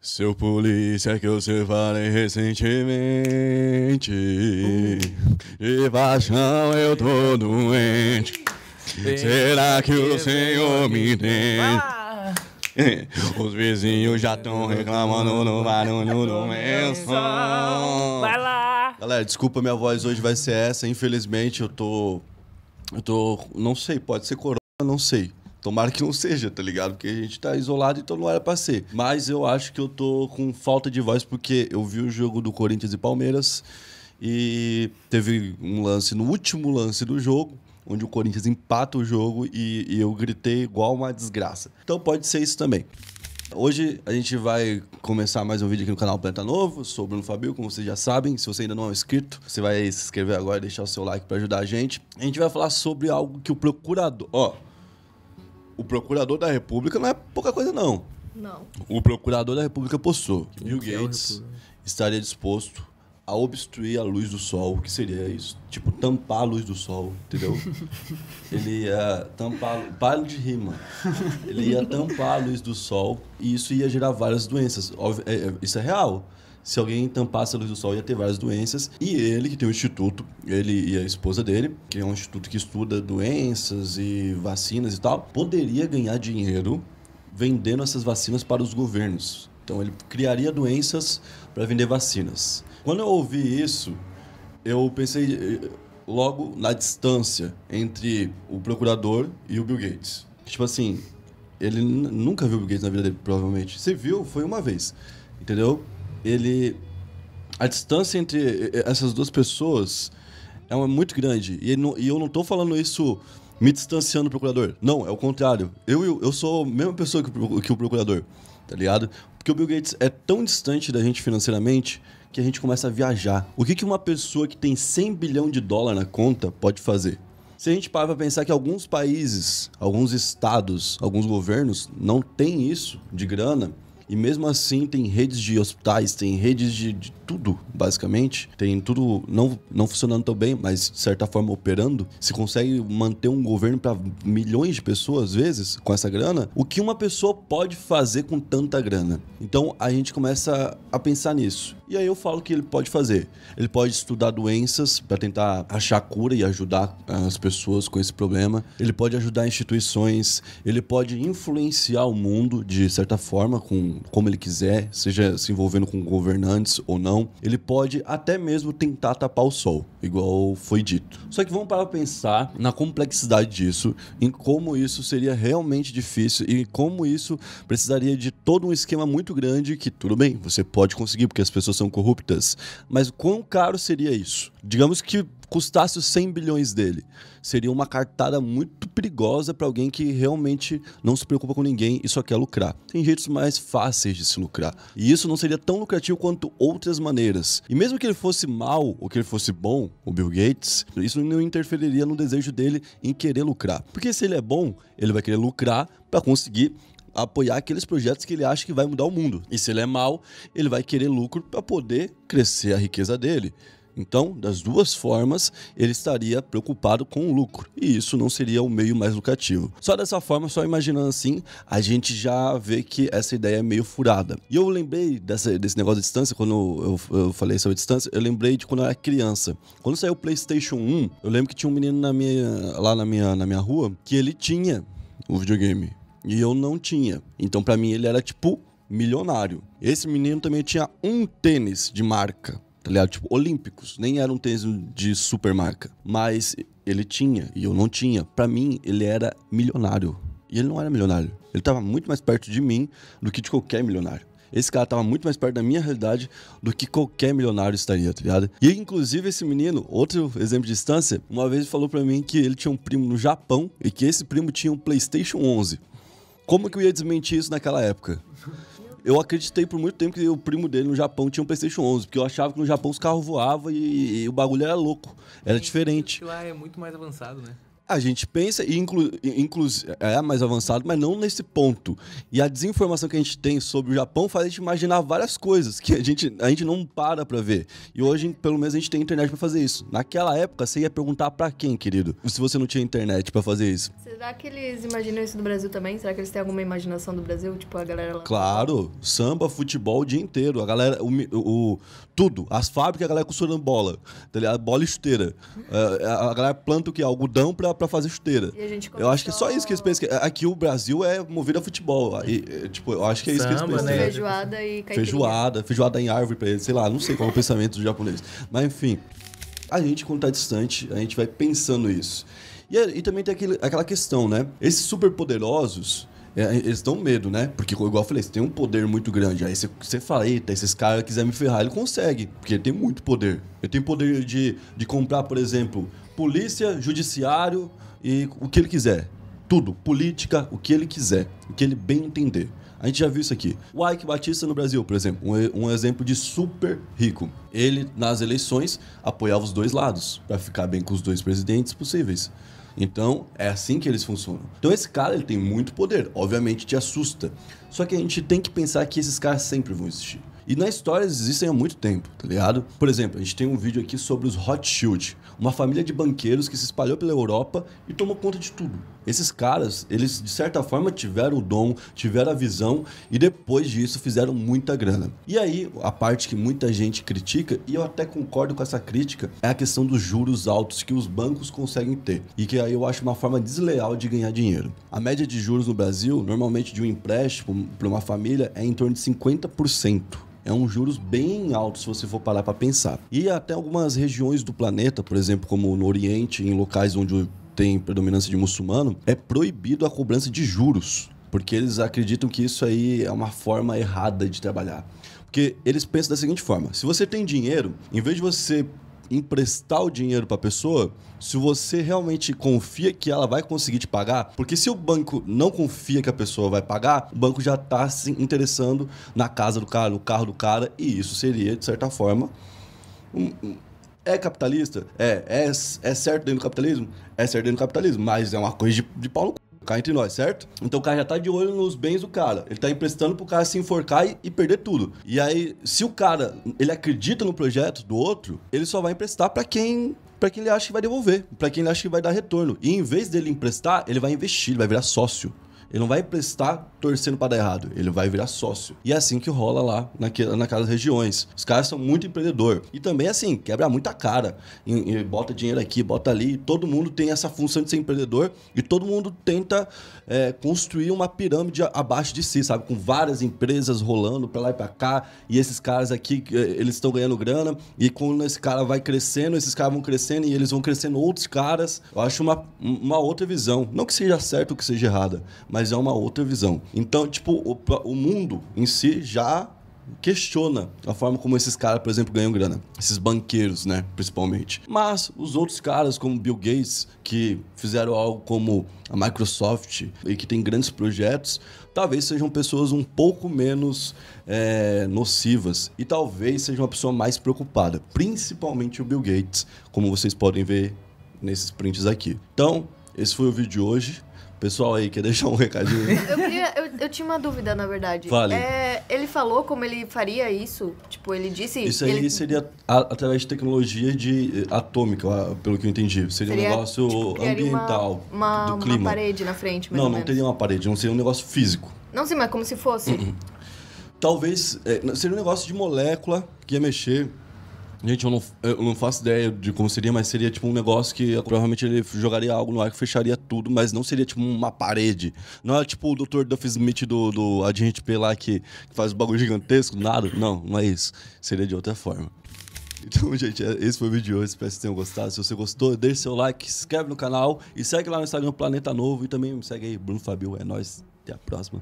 Seu polícia que eu separei recentemente e paixão eu tô doente Será que o Senhor me entende? Os vizinhos já estão reclamando no barulho do meu Vai lá! Galera, desculpa, minha voz hoje vai ser essa Infelizmente eu tô... Eu tô... Não sei, pode ser corona, não sei Tomara que não seja, tá ligado? Porque a gente tá isolado, então não era pra ser. Mas eu acho que eu tô com falta de voz porque eu vi o jogo do Corinthians e Palmeiras e teve um lance no último lance do jogo onde o Corinthians empata o jogo e, e, eu gritei igual uma desgraça. Então pode ser isso também. Hoje a gente vai começar mais um vídeo aqui no canal Planeta Novo. Sou Bruno Fabio, como vocês já sabem. Se você ainda não é inscrito, você vai se inscrever agora e deixar o seu like para ajudar a gente. A gente vai falar sobre algo que o procurador. Ó, oh, o procurador da República não é pouca coisa, não. Não. O procurador da República postou. Bill é Gates é estaria disposto a obstruir a luz do sol, que seria isso, tipo tampar a luz do sol, entendeu? Ele ia tampar, pare de rima. Ele ia tampar a luz do sol e isso ia gerar várias doenças. É, é, isso é real. Se alguém tampasse a luz do sol, ia ter várias doenças. E ele, que tem um instituto, ele e a esposa dele, que é um instituto que estuda doenças e vacinas e tal, poderia ganhar dinheiro vendendo essas vacinas para os governos. Então ele criaria doenças para vender vacinas. Quando eu ouvi isso, eu pensei eh, logo na distância entre o procurador e o Bill Gates. Tipo assim, ele nunca viu o Bill Gates na vida dele, provavelmente. Se viu, foi uma vez. Entendeu? Ele. A distância entre eh, eh, essas duas pessoas é muito grande. E, não, e eu não estou falando isso me distanciando do procurador. Não, é o contrário. Eu, eu, eu sou a mesma pessoa que, que o procurador, tá ligado? Porque o Bill Gates é tão distante da gente financeiramente que a gente começa a viajar. O que, que uma pessoa que tem 100 bilhão de dólar na conta pode fazer? Se a gente parar para pensar que alguns países, alguns estados, alguns governos não têm isso de grana, e mesmo assim, tem redes de hospitais, tem redes de, de tudo, basicamente. Tem tudo não, não funcionando tão bem, mas de certa forma operando. Se consegue manter um governo para milhões de pessoas, às vezes, com essa grana, o que uma pessoa pode fazer com tanta grana? Então a gente começa a pensar nisso. E aí eu falo que ele pode fazer. Ele pode estudar doenças para tentar achar cura e ajudar as pessoas com esse problema. Ele pode ajudar instituições. Ele pode influenciar o mundo de certa forma com como ele quiser, seja se envolvendo com governantes ou não, ele pode até mesmo tentar tapar o sol, igual foi dito. Só que vamos para pensar na complexidade disso, em como isso seria realmente difícil e como isso precisaria de todo um esquema muito grande que, tudo bem, você pode conseguir porque as pessoas são corruptas, mas quão caro seria isso? Digamos que custasse os 100 bilhões dele. Seria uma cartada muito perigosa para alguém que realmente não se preocupa com ninguém e só quer lucrar. Tem jeitos mais fáceis de se lucrar. E isso não seria tão lucrativo quanto outras maneiras. E mesmo que ele fosse mal ou que ele fosse bom, o Bill Gates, isso não interferiria no desejo dele em querer lucrar. Porque se ele é bom, ele vai querer lucrar para conseguir apoiar aqueles projetos que ele acha que vai mudar o mundo. E se ele é mal, ele vai querer lucro para poder crescer a riqueza dele. Então, das duas formas, ele estaria preocupado com o lucro, e isso não seria o meio mais lucrativo. Só dessa forma, só imaginando assim, a gente já vê que essa ideia é meio furada. E eu lembrei dessa, desse negócio de distância, quando eu, eu falei sobre distância, eu lembrei de quando eu era criança. Quando saiu o PlayStation 1, eu lembro que tinha um menino na minha, lá na minha, na minha rua que ele tinha o videogame. E eu não tinha. Então, para mim, ele era tipo milionário. Esse menino também tinha um tênis de marca tá ligado? Tipo, olímpicos. Nem era um tênis de supermarca. Mas ele tinha e eu não tinha. Para mim, ele era milionário. E ele não era milionário. Ele tava muito mais perto de mim do que de qualquer milionário. Esse cara tava muito mais perto da minha realidade do que qualquer milionário estaria, tá ligado? E inclusive esse menino, outro exemplo de distância, uma vez falou para mim que ele tinha um primo no Japão e que esse primo tinha um PlayStation 11. Como que eu ia desmentir isso naquela época? eu acreditei por muito tempo que o primo dele no Japão tinha um PlayStation 11, porque eu achava que no Japão os carros voavam e, e o bagulho era louco, era Sim, diferente. Lá é muito mais avançado, né? A gente pensa, e inclu, é mais avançado, mas não nesse ponto. E a desinformação que a gente tem sobre o Japão faz a gente imaginar várias coisas que a gente, a gente não para pra ver. E hoje, pelo menos, a gente tem internet para fazer isso. Naquela época, você ia perguntar para quem, querido? Se você não tinha internet para fazer isso. Será que eles imaginam isso do Brasil também? Será que eles têm alguma imaginação do Brasil? Tipo, a galera lá. Claro, samba, futebol o dia inteiro. A galera, o, o tudo. As fábricas, a galera costurando bola tá Bola e chuteira. É, a, a, galera planta o quê? Algodão pra para fazer chuteira. eu acho que é só isso que eles pensam. Aqui o Brasil é movido a futebol. E, eh, tipo, eu acho que é isso Samba, que eles pensam. Né? Feijoada e caipirinha. Feijoada, feijoada em árvore pra eles, sei lá, não sei qual é o pensamento dos japoneses. Mas enfim, a gente quando tá distante, a gente vai pensando isso. E, é, e também tem aquele, aquela questão, né? Esses super poderosos, é, eles dão medo, né? Porque, igual eu falei, você tem um poder muito grande. Aí você, você fala, eita, esses caras quiserem me ferrar, ele consegue. Porque ele tem muito poder. Ele tem poder de, de comprar, por exemplo, polícia, judiciário e o que ele quiser. Tudo, política, o que ele quiser, o que ele bem entender. A gente já viu isso aqui. O Ike Batista no Brasil, por exemplo, um, um exemplo de super rico. Ele, nas eleições, apoiava os dois lados, para ficar bem com os dois presidentes possíveis. Então, é assim que eles funcionam. Então, esse cara ele tem muito poder, obviamente te assusta. Só que a gente tem que pensar que esses caras sempre vão existir. E na história eles existem há muito tempo, tá ligado? Por exemplo, a gente tem um vídeo aqui sobre os Rothschild, uma família de banqueiros que se espalhou pela Europa e tomou conta de tudo. Esses caras, eles de certa forma tiveram o dom, tiveram a visão e depois disso fizeram muita grana. E aí, a parte que muita gente critica, e eu até concordo com essa crítica, é a questão dos juros altos que os bancos conseguem ter e que aí eu acho uma forma desleal de ganhar dinheiro. A média de juros no Brasil, normalmente de um empréstimo para uma família, é em torno de 50% é um juros bem alto se você for parar para pensar. E até algumas regiões do planeta, por exemplo, como no Oriente, em locais onde tem predominância de muçulmano, é proibido a cobrança de juros, porque eles acreditam que isso aí é uma forma errada de trabalhar. Porque eles pensam da seguinte forma: se você tem dinheiro, em vez de você emprestar o dinheiro para a pessoa se você realmente confia que ela vai conseguir te pagar. Porque se o banco não confia que a pessoa vai pagar, o banco já está se interessando na casa do cara, no carro do cara, e isso seria, de certa forma, um, é capitalista? É. é. É certo dentro do capitalismo? É certo dentro do capitalismo, mas é uma coisa de, de pau no Cá entre nós, certo? Então o cara já tá de olho nos bens do cara. Ele tá emprestando pro cara se enforcar e, e perder tudo. E aí, se o cara ele acredita no projeto do outro, ele só vai emprestar para quem para quem ele acha que vai devolver, para quem ele acha que vai dar retorno. E em vez dele emprestar, ele vai investir, ele vai virar sócio. Ele não vai prestar torcendo para dar errado, ele vai virar sócio. E é assim que rola lá naquela, naquelas regiões. Os caras são muito empreendedor. E também, assim, quebra muita cara. E, e bota dinheiro aqui, bota ali. Todo mundo tem essa função de ser empreendedor e todo mundo tenta é, construir uma pirâmide abaixo de si, sabe? Com várias empresas rolando para lá e para cá. E esses caras aqui, é, eles estão ganhando grana. E quando esse cara vai crescendo, esses caras vão crescendo e eles vão crescendo outros caras. Eu acho uma, uma outra visão. Não que seja certo ou que seja errada, mas mas é uma outra visão. Então, tipo, o, o mundo em si já questiona a forma como esses caras, por exemplo, ganham grana. Esses banqueiros, né? Principalmente. Mas os outros caras, como Bill Gates, que fizeram algo como a Microsoft e que tem grandes projetos, talvez sejam pessoas um pouco menos é, nocivas e talvez seja uma pessoa mais preocupada. Principalmente o Bill Gates, como vocês podem ver nesses prints aqui. Então, esse foi o vídeo de hoje. Pessoal aí, quer deixar um recadinho? eu, queria, eu, eu, tinha uma dúvida, na verdade. Vale. É, ele falou como ele faria isso? Tipo, ele disse... Isso aí ele... seria a, através de tecnologia de, eh, atômica, pelo que eu entendi. Seria, seria um negócio tipo, ambiental, uma, uma, do clima. uma parede na frente, Não, não teria uma parede, não seria um negócio físico. Não, sei, mas como se fosse. Uh -uh. Talvez... É, seria um negócio de molécula que ia mexer Gente, eu não, eu não faço ideia de como seria, mas seria tipo um negócio que provavelmente ele jogaria algo no ar que fecharia tudo, mas não seria tipo uma parede. Não é tipo o Dr. Duff Smith do, do P lá que, que faz um bagulho gigantesco, nada. Não, não é isso. Seria de outra forma. Então, gente, é, esse foi o vídeo de hoje. Espero que vocês tenham gostado. Se você gostou, deixe seu like, se inscreve no canal e segue lá no Instagram Planeta Novo. E também me segue aí, Bruno Fabio. É nóis. Até a próxima.